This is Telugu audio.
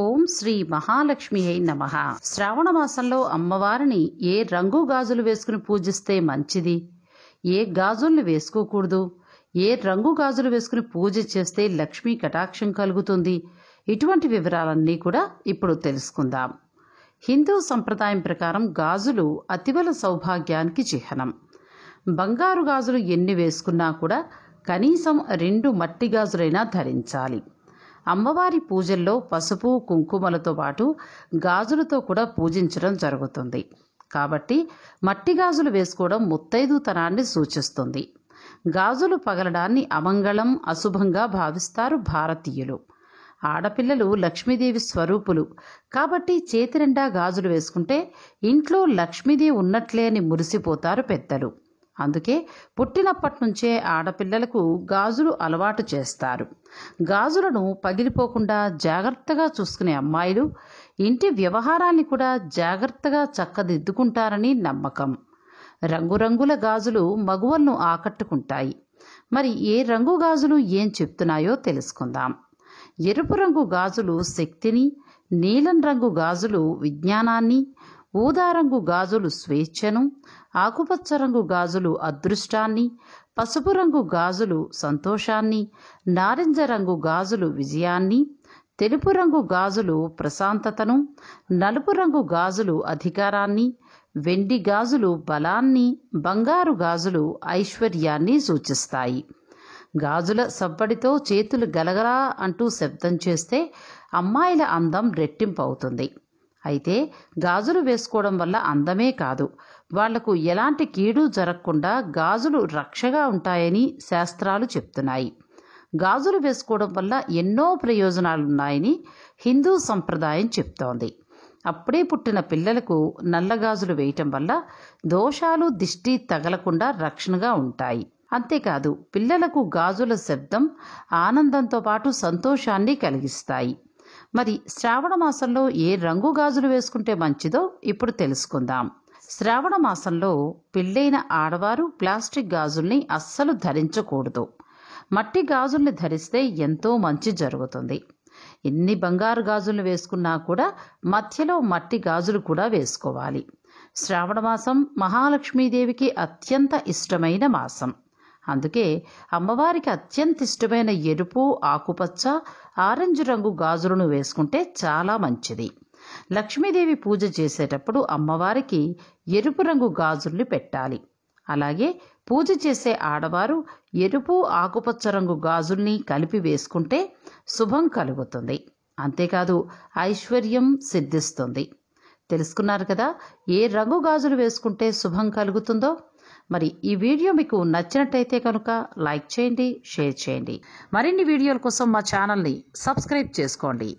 ఓం శ్రీ మహాలక్ష్మి అయి నమ శ్రావణ మాసంలో అమ్మవారిని ఏ రంగు గాజులు వేసుకుని పూజిస్తే మంచిది ఏ గాజుల్ని వేసుకోకూడదు ఏ రంగు గాజులు వేసుకుని పూజ చేస్తే లక్ష్మీ కటాక్షం కలుగుతుంది ఇటువంటి వివరాలన్నీ కూడా ఇప్పుడు తెలుసుకుందాం హిందూ సంప్రదాయం ప్రకారం గాజులు అతివల సౌభాగ్యానికి చిహ్నం బంగారు గాజులు ఎన్ని వేసుకున్నా కూడా కనీసం రెండు మట్టి గాజులైనా ధరించాలి అమ్మవారి పూజల్లో పసుపు కుంకుమలతో పాటు గాజులతో కూడా పూజించడం జరుగుతుంది కాబట్టి మట్టి గాజులు వేసుకోవడం ముత్తైదుతనాన్ని సూచిస్తుంది గాజులు పగలడాన్ని అమంగళం అశుభంగా భావిస్తారు భారతీయులు ఆడపిల్లలు లక్ష్మీదేవి స్వరూపులు కాబట్టి చేతి నిండా గాజులు వేసుకుంటే ఇంట్లో లక్ష్మీదేవి ఉన్నట్లే అని మురిసిపోతారు పెద్దలు అందుకే పుట్టినప్పటి నుంచే ఆడపిల్లలకు గాజులు అలవాటు చేస్తారు గాజులను పగిలిపోకుండా జాగ్రత్తగా చూసుకునే అమ్మాయిలు ఇంటి వ్యవహారాన్ని కూడా జాగ్రత్తగా చక్కదిద్దుకుంటారని నమ్మకం రంగురంగుల గాజులు మగువలను ఆకట్టుకుంటాయి మరి ఏ రంగు గాజులు ఏం చెప్తున్నాయో తెలుసుకుందాం ఎరుపు రంగు గాజులు శక్తిని నీలం రంగు గాజులు విజ్ఞానాన్ని ఊదారంగు గాజులు స్వేచ్ఛను ఆకుపచ్చ రంగు గాజులు అదృష్టాన్ని పసుపు రంగు గాజులు సంతోషాన్ని నారింజ రంగు గాజులు విజయాన్ని తెలుపు రంగు గాజులు ప్రశాంతతను నలుపు రంగు గాజులు అధికారాన్ని వెండి గాజులు బలాన్ని బంగారు గాజులు ఐశ్వర్యాన్ని సూచిస్తాయి గాజుల సబ్బడితో చేతులు గలగలా అంటూ శబ్దం చేస్తే అమ్మాయిల అందం రెట్టింపు అవుతుంది అయితే గాజులు వేసుకోవడం వల్ల అందమే కాదు వాళ్లకు ఎలాంటి కీడు జరగకుండా గాజులు రక్షగా ఉంటాయని శాస్త్రాలు చెప్తున్నాయి గాజులు వేసుకోవడం వల్ల ఎన్నో ప్రయోజనాలున్నాయని హిందూ సంప్రదాయం చెప్తోంది అప్పుడే పుట్టిన పిల్లలకు నల్లగాజులు వేయటం వల్ల దోషాలు దిష్టి తగలకుండా రక్షణగా ఉంటాయి అంతేకాదు పిల్లలకు గాజుల శబ్దం ఆనందంతో పాటు సంతోషాన్ని కలిగిస్తాయి మరి శ్రావణ మాసంలో ఏ రంగు గాజులు వేసుకుంటే మంచిదో ఇప్పుడు తెలుసుకుందాం శ్రావణ మాసంలో పెళ్ళైన ఆడవారు ప్లాస్టిక్ గాజుల్ని అస్సలు ధరించకూడదు మట్టి గాజుల్ని ధరిస్తే ఎంతో మంచి జరుగుతుంది ఎన్ని బంగారు గాజులు వేసుకున్నా కూడా మధ్యలో మట్టి గాజులు కూడా వేసుకోవాలి శ్రావణ మాసం మహాలక్ష్మీదేవికి అత్యంత ఇష్టమైన మాసం అందుకే అమ్మవారికి అత్యంత ఇష్టమైన ఎరుపు ఆకుపచ్చ ఆరెంజ్ రంగు గాజులను వేసుకుంటే చాలా మంచిది లక్ష్మీదేవి పూజ చేసేటప్పుడు అమ్మవారికి ఎరుపు రంగు గాజుల్ని పెట్టాలి అలాగే పూజ చేసే ఆడవారు ఎరుపు ఆకుపచ్చ రంగు గాజుల్ని కలిపి వేసుకుంటే శుభం కలుగుతుంది అంతేకాదు ఐశ్వర్యం సిద్ధిస్తుంది తెలుసుకున్నారు కదా ఏ రంగు గాజులు వేసుకుంటే శుభం కలుగుతుందో మరి ఈ వీడియో మీకు నచ్చినట్టయితే కనుక లైక్ చేయండి షేర్ చేయండి మరిన్ని వీడియోల కోసం మా ఛానల్ని సబ్స్క్రైబ్ చేసుకోండి